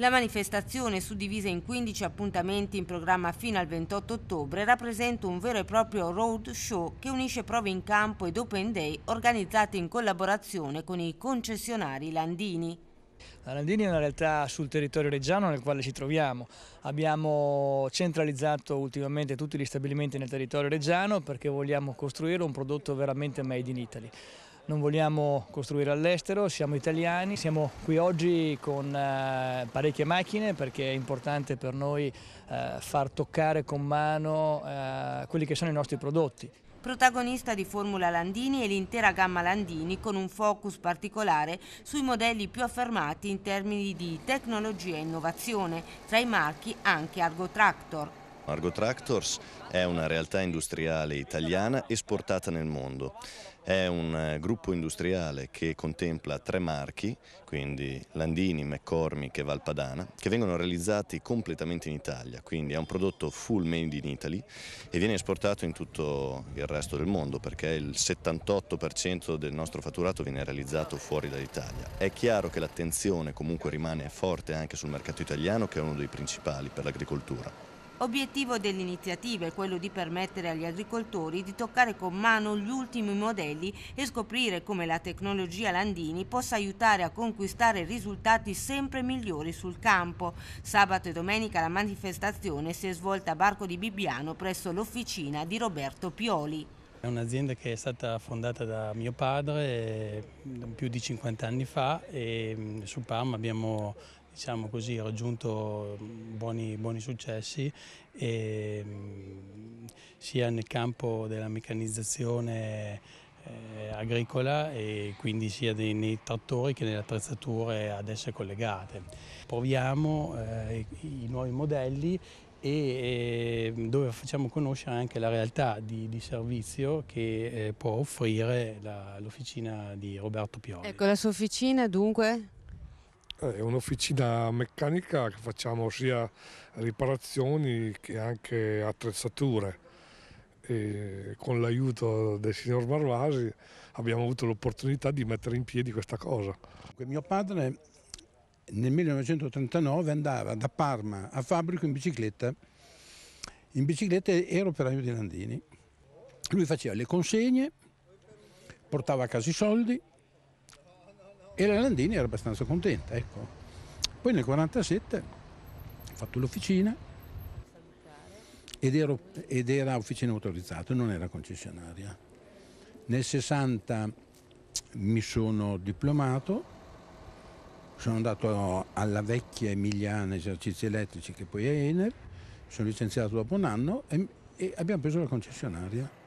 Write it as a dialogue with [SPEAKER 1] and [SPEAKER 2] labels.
[SPEAKER 1] La manifestazione, suddivisa in 15 appuntamenti in programma fino al 28 ottobre, rappresenta un vero e proprio road show che unisce prove in campo ed open day organizzate in collaborazione con i concessionari Landini. La
[SPEAKER 2] Landini è una realtà sul territorio reggiano nel quale ci troviamo. Abbiamo centralizzato ultimamente tutti gli stabilimenti nel territorio reggiano perché vogliamo costruire un prodotto veramente made in Italy non vogliamo costruire all'estero, siamo italiani, siamo qui oggi con eh, parecchie macchine perché è importante per noi eh, far toccare con mano eh, quelli che sono i nostri prodotti.
[SPEAKER 1] Protagonista di Formula Landini e l'intera gamma Landini con un focus particolare sui modelli più affermati in termini di tecnologia e innovazione, tra i marchi anche Argo Tractor.
[SPEAKER 3] Argo Tractors è una realtà industriale italiana esportata nel mondo. È un eh, gruppo industriale che contempla tre marchi, quindi Landini, McCormick e Valpadana, che vengono realizzati completamente in Italia, quindi è un prodotto full made in Italy e viene esportato in tutto il resto del mondo perché il 78% del nostro fatturato viene realizzato fuori dall'Italia. È chiaro che l'attenzione comunque rimane forte anche sul mercato italiano che è uno dei principali per l'agricoltura.
[SPEAKER 1] Obiettivo dell'iniziativa è quello di permettere agli agricoltori di toccare con mano gli ultimi modelli e scoprire come la tecnologia Landini possa aiutare a conquistare risultati sempre migliori sul campo. Sabato e domenica la manifestazione si è svolta a Barco di Bibbiano presso l'officina di Roberto Pioli.
[SPEAKER 4] È un'azienda che è stata fondata da mio padre eh, più di 50 anni fa e mm, su PAM abbiamo diciamo così, raggiunto mm, buoni, buoni successi e, mm, sia nel campo della meccanizzazione eh, agricola e quindi sia dei, nei trattori che nelle attrezzature ad esse collegate. Proviamo eh, i, i nuovi modelli e, eh, dove facciamo conoscere anche la realtà di, di servizio che eh, può offrire
[SPEAKER 5] l'officina di Roberto Pioli. Ecco,
[SPEAKER 1] la sua officina dunque?
[SPEAKER 5] Eh, è un'officina meccanica che facciamo sia riparazioni che anche attrezzature. E con l'aiuto del signor Marvasi abbiamo avuto l'opportunità di mettere in piedi questa cosa. Mio padre nel 1939 andava da Parma a fabbrico in bicicletta. In bicicletta era operaio di Landini. Lui faceva le consegne, portava a casa i soldi, e la Landini era abbastanza contenta. Ecco. Poi nel 1947 ho fatto l'officina ed, ero, ed era officina autorizzata, non era concessionaria. Nel 60 mi sono diplomato, sono andato alla vecchia Emiliana Esercizi Elettrici che poi è Ener, sono licenziato dopo un anno e, e abbiamo preso la concessionaria.